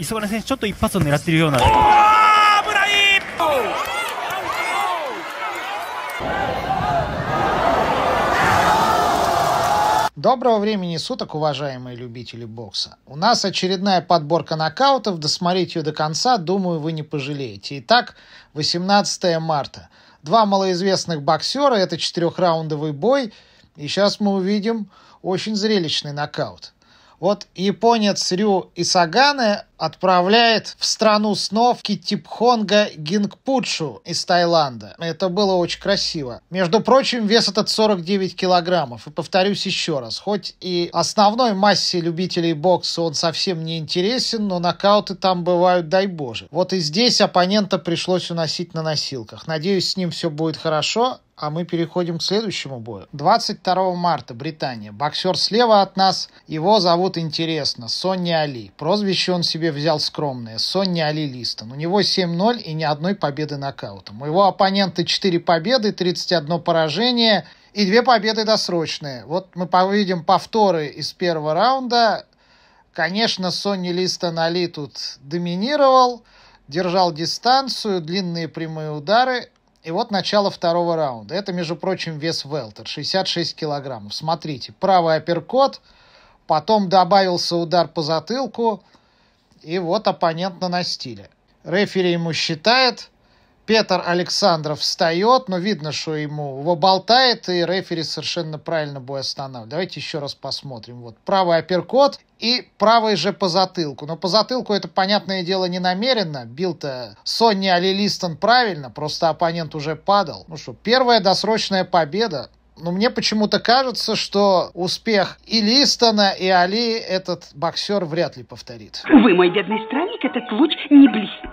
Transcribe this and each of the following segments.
磯原選手、ちょっと一発を狙っているような。危ない Доброго времени суток, уважаемые любители бокса. У нас очередная подборка нокаутов. Досмотреть ее до конца, думаю, вы не пожалеете. Итак, 18 марта. Два малоизвестных боксера. Это четырехраундовый бой. И сейчас мы увидим очень зрелищный нокаут. Вот японец Рю Исагане отправляет в страну снов Китипхонга Гингпучу из Таиланда. Это было очень красиво. Между прочим, вес этот 49 килограммов. И повторюсь еще раз, хоть и основной массе любителей бокса он совсем не интересен, но нокауты там бывают, дай боже. Вот и здесь оппонента пришлось уносить на носилках. Надеюсь, с ним все будет хорошо, а мы переходим к следующему бою. 22 марта, Британия. Боксер слева от нас, его зовут интересно, Сонни Али. Прозвище он себе себе взял скромное. Сонни Али Листон. У него 7-0 и ни одной победы нокаутом. У его оппонента 4 победы, 31 поражение и 2 победы досрочные. Вот мы увидим повторы из первого раунда. Конечно, Сонни Листон Али тут доминировал, держал дистанцию, длинные прямые удары. И вот начало второго раунда. Это, между прочим, вес Велтер, 66 килограммов. Смотрите, правый апперкот, потом добавился удар по затылку – и вот оппонент на настиле. Рефери ему считает, Петр Александров встает, но видно, что ему его болтает, и рефери совершенно правильно бой останавливает. Давайте еще раз посмотрим. Вот правый апперкот и правый же по затылку. Но по затылку это, понятное дело, не намеренно. Бил-то Сонни Алилистон правильно, просто оппонент уже падал. Ну что, первая досрочная победа но ну, мне почему-то кажется, что успех и Листона, и Али этот боксер вряд ли повторит. Вы, мой бедный странник, этот луч не блестит.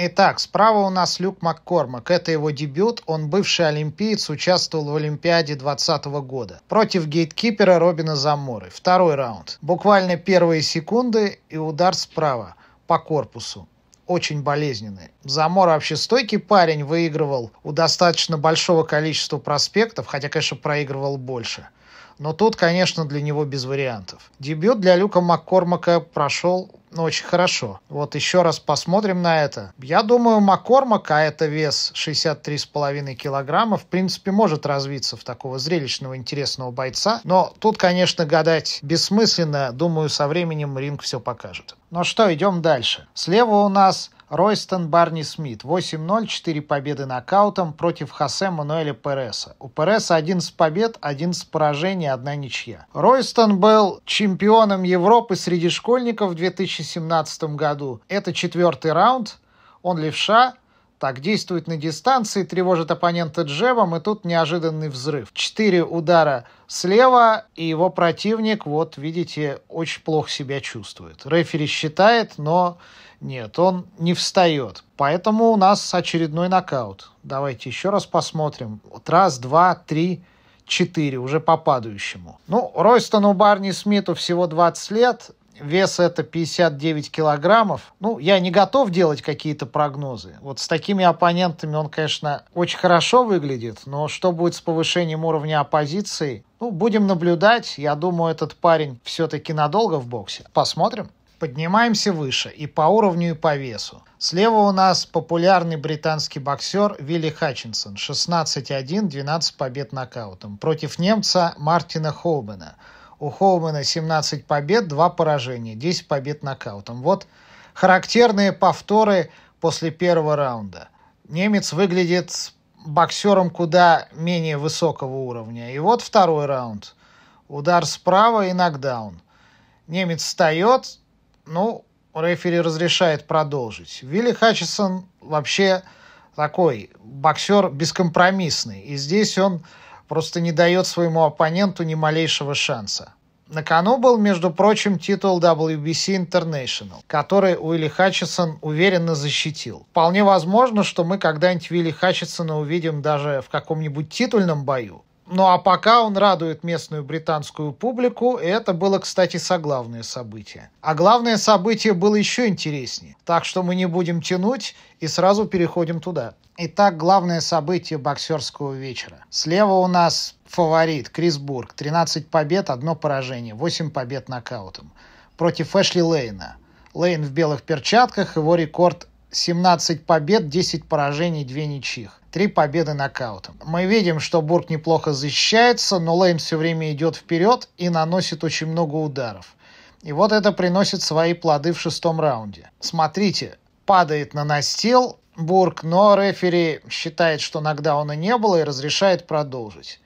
Итак, справа у нас Люк Маккормак. Это его дебют. Он бывший олимпиец, участвовал в Олимпиаде 2020 года. Против гейткипера Робина Заморы. Второй раунд. Буквально первые секунды и удар справа по корпусу очень болезненные. Замора вообще стойкий парень, выигрывал у достаточно большого количества проспектов, хотя, конечно, проигрывал больше. Но тут, конечно, для него без вариантов. Дебют для Люка Маккормака прошел ну, очень хорошо. Вот еще раз посмотрим на это. Я думаю, Маккормак, а это вес 63,5 килограмма, в принципе, может развиться в такого зрелищного, интересного бойца. Но тут, конечно, гадать бессмысленно. Думаю, со временем ринг все покажет. Ну что, идем дальше. Слева у нас Ройстон Барни Смит. 8-0, 4 победы нокаутом против Хосе Мануэля Переса. У Переса 11 побед, 11 поражений, одна ничья. Ройстон был чемпионом Европы среди школьников в 2000 2017 году. Это четвертый раунд, он левша, так действует на дистанции, тревожит оппонента джебом, и тут неожиданный взрыв. Четыре удара слева, и его противник, вот видите, очень плохо себя чувствует. Рефери считает, но нет, он не встает. Поэтому у нас очередной нокаут. Давайте еще раз посмотрим. Вот раз, два, три, четыре, уже по падающему. Ну, Ройстону Барни Смиту всего 20 лет, Вес это 59 килограммов. Ну, я не готов делать какие-то прогнозы. Вот с такими оппонентами он, конечно, очень хорошо выглядит, но что будет с повышением уровня оппозиции? Ну, будем наблюдать. Я думаю, этот парень все-таки надолго в боксе. Посмотрим. Поднимаемся выше и по уровню, и по весу. Слева у нас популярный британский боксер Вилли Хатчинсон. 16-1, 12 побед нокаутом. Против немца Мартина Холбена – у Хоумена 17 побед, 2 поражения, 10 побед нокаутом. Вот характерные повторы после первого раунда. Немец выглядит боксером куда менее высокого уровня. И вот второй раунд. Удар справа и нокдаун. Немец встает, ну, рефери разрешает продолжить. Вилли Хатчисон вообще такой боксер бескомпромиссный. И здесь он просто не дает своему оппоненту ни малейшего шанса. На кону был, между прочим, титул WBC International, который Уилли Хатчисон уверенно защитил. Вполне возможно, что мы когда-нибудь Уилли Хатчисона увидим даже в каком-нибудь титульном бою. Ну а пока он радует местную британскую публику, это было, кстати, соглавное событие. А главное событие было еще интереснее, так что мы не будем тянуть и сразу переходим туда. Итак, главное событие боксерского вечера. Слева у нас фаворит Крис Бург, 13 побед, одно поражение, 8 побед нокаутом. Против Эшли Лейна. Лейн в белых перчатках, его рекорд 17 побед, 10 поражений, 2 ничьих. Три победы нокаутом. Мы видим, что Бург неплохо защищается, но Лейм все время идет вперед и наносит очень много ударов. И вот это приносит свои плоды в шестом раунде. Смотрите, падает на настил Бург, но рефери считает, что нокдауна не было и разрешает продолжить.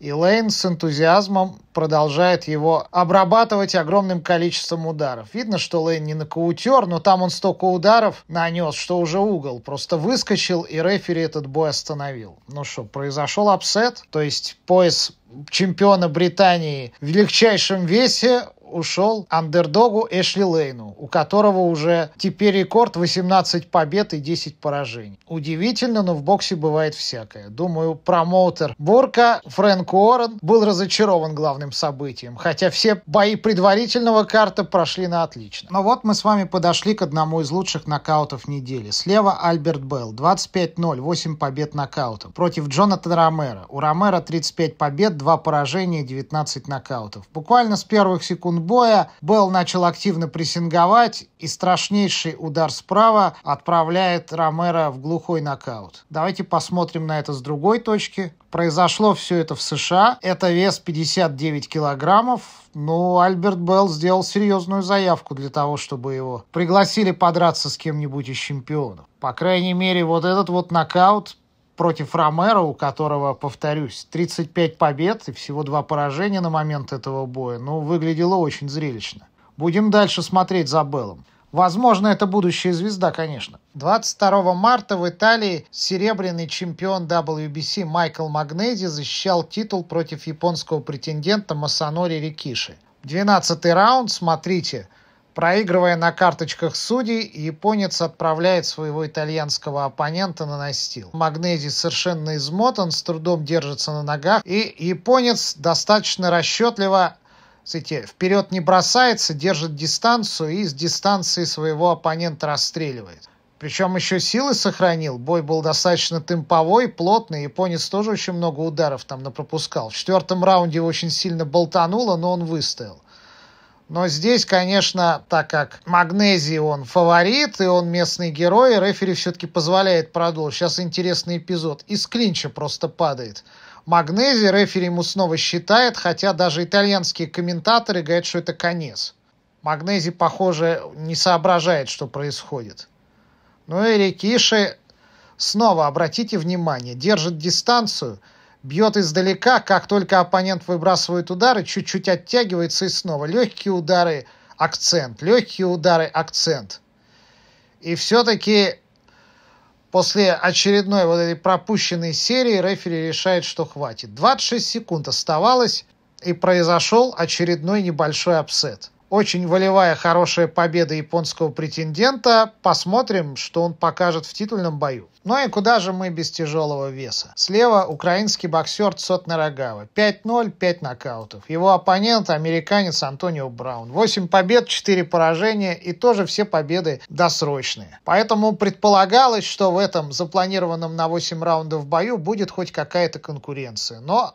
И Лейн с энтузиазмом продолжает его обрабатывать огромным количеством ударов. Видно, что Лейн не нокаутер, но там он столько ударов нанес, что уже угол. Просто выскочил, и рефери этот бой остановил. Ну что, произошел апсет, то есть пояс чемпиона Британии в легчайшем весе ушел андердогу Эшли Лейну, у которого уже теперь рекорд 18 побед и 10 поражений. Удивительно, но в боксе бывает всякое. Думаю, промоутер Бурка Фрэнк Уоррен был разочарован главным важным событием, хотя все бои предварительного карта прошли на отлично. Но вот мы с вами подошли к одному из лучших нокаутов недели. Слева Альберт Белл, 25-0, 8 побед нокаутов Против Джонатана Ромера. У Ромера 35 побед, 2 поражения, 19 нокаутов. Буквально с первых секунд боя Белл начал активно прессинговать, и страшнейший удар справа отправляет Ромера в глухой нокаут. Давайте посмотрим на это с другой точки. Произошло все это в США. Это вес 59 килограммов. Но Альберт Белл сделал серьезную заявку для того, чтобы его пригласили подраться с кем-нибудь из чемпионов. По крайней мере, вот этот вот нокаут против Ромеро, у которого, повторюсь, 35 побед и всего два поражения на момент этого боя, ну, выглядело очень зрелищно. Будем дальше смотреть за Беллом. Возможно, это будущая звезда, конечно. 22 марта в Италии серебряный чемпион WBC Майкл Магнези защищал титул против японского претендента Масанори Рикиши. 12 раунд, смотрите, проигрывая на карточках судей, японец отправляет своего итальянского оппонента на настил. Магнези совершенно измотан, с трудом держится на ногах, и японец достаточно расчетливо кстати, вперед не бросается, держит дистанцию и с дистанции своего оппонента расстреливает. Причем еще силы сохранил, бой был достаточно темповой, плотный, японец тоже очень много ударов там напропускал. В четвертом раунде очень сильно болтануло, но он выстоял. Но здесь, конечно, так как Магнезий он фаворит, и он местный герой, рефери все-таки позволяет продолжить. Сейчас интересный эпизод. Из клинча просто падает. Магнези рефери ему снова считает, хотя даже итальянские комментаторы говорят, что это конец. Магнези, похоже, не соображает, что происходит. Ну и Рикиши снова, обратите внимание, держит дистанцию, бьет издалека, как только оппонент выбрасывает удары, чуть-чуть оттягивается и снова. Легкие удары, акцент, легкие удары, акцент. И все-таки После очередной вот этой пропущенной серии рефери решает, что хватит. 26 секунд оставалось, и произошел очередной небольшой апсет. Очень волевая, хорошая победа японского претендента. Посмотрим, что он покажет в титульном бою. Ну и куда же мы без тяжелого веса? Слева украинский боксер Цот Нарагава. 5-0, 5 нокаутов. Его оппонент американец Антонио Браун. 8 побед, 4 поражения и тоже все победы досрочные. Поэтому предполагалось, что в этом запланированном на 8 раундов бою будет хоть какая-то конкуренция. Но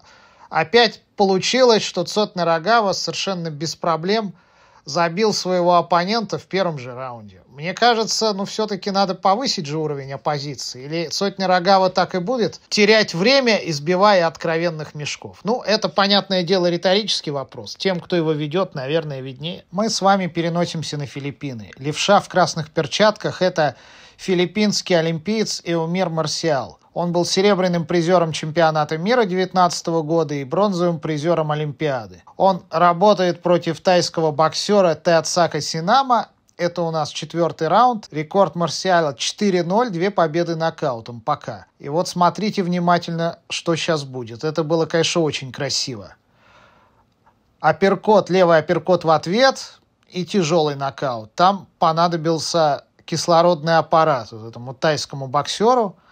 опять получилось, что Цот Нарагава совершенно без проблем – забил своего оппонента в первом же раунде. Мне кажется, ну все-таки надо повысить же уровень оппозиции. Или сотня Рогава так и будет терять время, избивая откровенных мешков. Ну, это, понятное дело, риторический вопрос. Тем, кто его ведет, наверное, виднее. Мы с вами переносимся на Филиппины. Левша в красных перчатках – это филиппинский олимпиец Эумир Марсиал. Он был серебряным призером чемпионата мира 2019 года и бронзовым призером Олимпиады. Он работает против тайского боксера Театсака Синама. Это у нас четвертый раунд. Рекорд Марсиала 4-0, две победы нокаутом пока. И вот смотрите внимательно, что сейчас будет. Это было, конечно, очень красиво. Аперкот, левый аперкот в ответ и тяжелый нокаут. Там понадобился кислородный аппарат вот этому тайскому боксеру –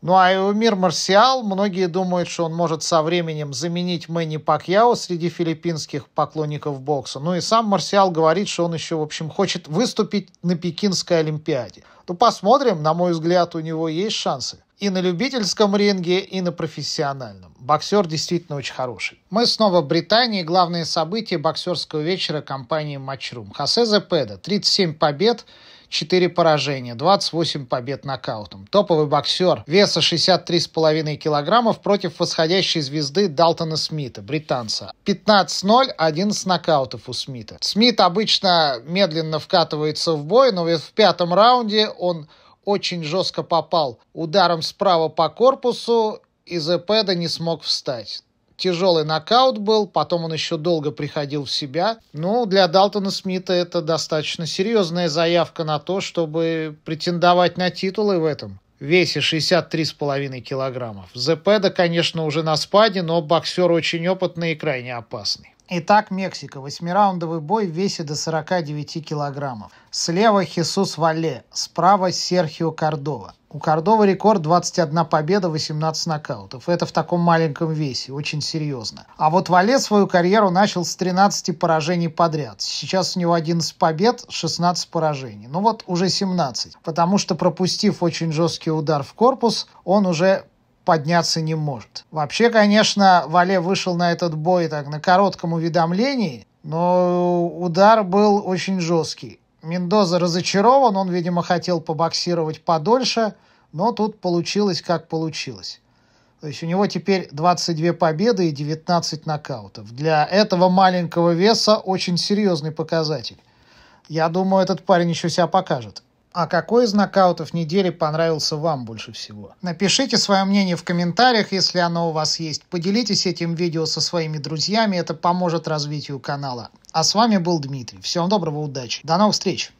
ну а Эумир Марсиал, многие думают, что он может со временем заменить Мэнни Пакьяо среди филиппинских поклонников бокса. Ну и сам Марсиал говорит, что он еще, в общем, хочет выступить на Пекинской Олимпиаде. Ну посмотрим, на мой взгляд, у него есть шансы. И на любительском ринге, и на профессиональном. Боксер действительно очень хороший. Мы снова в Британии. Главные события боксерского вечера компании Матчрум. Хосе Зепеда. 37 побед 4 поражения, 28 побед нокаутом. Топовый боксер веса 63,5 килограммов против восходящей звезды Далтона Смита, британца. 15-0, 11 нокаутов у Смита. Смит обычно медленно вкатывается в бой, но в пятом раунде он очень жестко попал ударом справа по корпусу, и Эпеда не смог встать тяжелый нокаут был, потом он еще долго приходил в себя. Ну, для Далтона Смита это достаточно серьезная заявка на то, чтобы претендовать на титулы в этом весе 63,5 килограммов. Зепеда, конечно, уже на спаде, но боксер очень опытный и крайне опасный. Итак, Мексика. Восьмираундовый бой в весе до 49 килограммов. Слева Хисус Вале, справа Серхио Кордова. У Кордова рекорд 21 победа, 18 нокаутов. Это в таком маленьком весе, очень серьезно. А вот Вале свою карьеру начал с 13 поражений подряд. Сейчас у него 11 побед, 16 поражений. Ну вот уже 17, потому что пропустив очень жесткий удар в корпус, он уже подняться не может. Вообще, конечно, Вале вышел на этот бой так на коротком уведомлении, но удар был очень жесткий. Мендоза разочарован, он, видимо, хотел побоксировать подольше, но тут получилось, как получилось. То есть у него теперь 22 победы и 19 нокаутов. Для этого маленького веса очень серьезный показатель. Я думаю, этот парень еще себя покажет. А какой из нокаутов недели понравился вам больше всего? Напишите свое мнение в комментариях, если оно у вас есть. Поделитесь этим видео со своими друзьями, это поможет развитию канала. А с вами был Дмитрий. Всем доброго, удачи. До новых встреч!